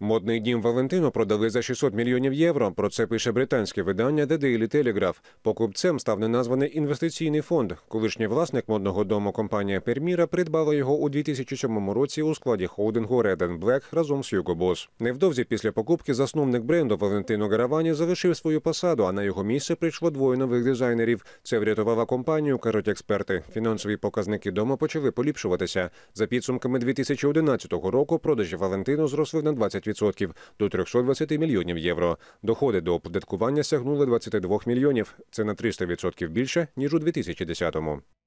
Модний дім Валентино продали за 600 мільйонів євро. Про це пише британське видання The Daily Telegraph. Покупцем став неназваний інвестиційний фонд. Колишній власник модного дому компанія Перміра придбала його у 2007 році у складі холдингу Red and Black разом з Hugo Boss. Невдовзі після покупки засновник бренду Валентино Гаравані залишив свою посаду. А на його місце прийшло двоє нових дизайнерів. Це врятувала компанію, кажуть експерти. Фінансові показники дому почали поліпшуватися. За підсумками 2011 року продажі Валентино зросли на 20%. 15% до 320 мільйонів євро. Доходи до оподаткування сягнули 22 мільйонів. Це на 300% більше ніж у 2010-му.